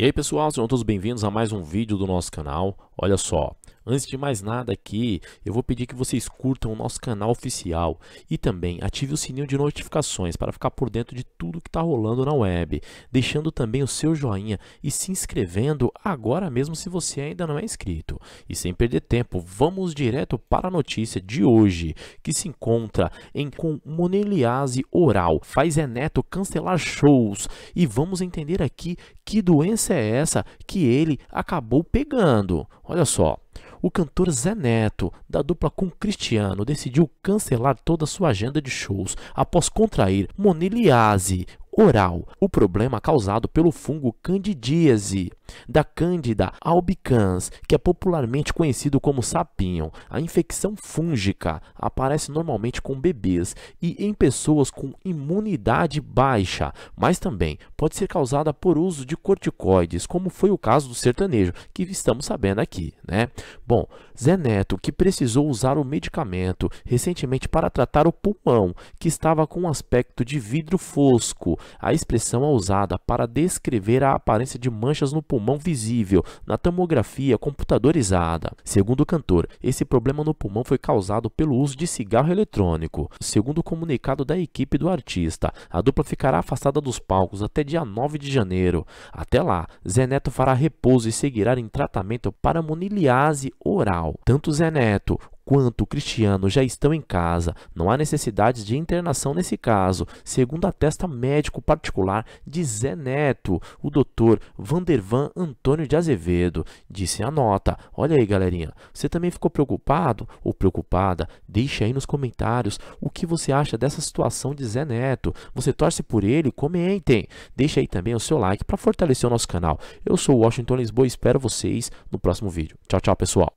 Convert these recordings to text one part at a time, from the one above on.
E aí pessoal, sejam todos bem-vindos a mais um vídeo do nosso canal. Olha só, Antes de mais nada aqui, eu vou pedir que vocês curtam o nosso canal oficial e também ative o sininho de notificações para ficar por dentro de tudo que está rolando na web, deixando também o seu joinha e se inscrevendo agora mesmo se você ainda não é inscrito. E sem perder tempo, vamos direto para a notícia de hoje, que se encontra em com moneliase oral, faz é neto cancelar shows e vamos entender aqui que doença é essa que ele acabou pegando. Olha só o cantor Zé Neto, da dupla com Cristiano, decidiu cancelar toda sua agenda de shows após contrair moniliase oral, o problema causado pelo fungo candidíase, da Cândida albicans, que é popularmente conhecido como sapinho. A infecção fúngica aparece normalmente com bebês e em pessoas com imunidade baixa, mas também pode ser causada por uso de corticoides, como foi o caso do sertanejo, que estamos sabendo aqui, né? Bom, Zé Neto, que precisou usar o medicamento recentemente para tratar o pulmão, que estava com um aspecto de vidro fosco. A expressão é usada para descrever a aparência de manchas no pulmão pulmão visível na tomografia computadorizada. Segundo o cantor, esse problema no pulmão foi causado pelo uso de cigarro eletrônico. Segundo o comunicado da equipe do artista, a dupla ficará afastada dos palcos até dia 9 de janeiro. Até lá, Zé Neto fará repouso e seguirá em tratamento para moniliase oral. Tanto Zé Neto Enquanto cristianos já estão em casa, não há necessidade de internação nesse caso, segundo atesta médico particular de Zé Neto, o doutor Vandervan Antônio de Azevedo. Disse a nota. Olha aí, galerinha. Você também ficou preocupado ou preocupada? Deixe aí nos comentários o que você acha dessa situação de Zé Neto. Você torce por ele? Comentem. Deixe aí também o seu like para fortalecer o nosso canal. Eu sou o Washington Lisboa e espero vocês no próximo vídeo. Tchau, tchau, pessoal.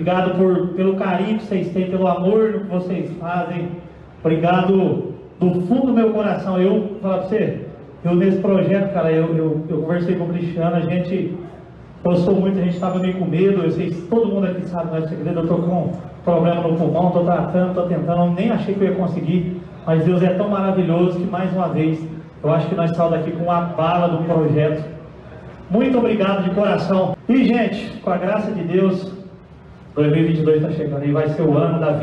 Obrigado por, pelo carinho que vocês têm, pelo amor que vocês fazem. Obrigado do fundo do meu coração. Eu vou falar pra você, eu nesse projeto, cara, eu, eu, eu conversei com o Cristiano, a gente gostou muito, a gente estava meio com medo, eu sei, todo mundo aqui sabe, é segredo, eu tô com problema no pulmão, tô tratando, tô tentando, nem achei que eu ia conseguir, mas Deus é tão maravilhoso que mais uma vez eu acho que nós saímos daqui com a bala do projeto. Muito obrigado de coração. E gente, com a graça de Deus, 2022 está chegando e vai ser o ano da vida.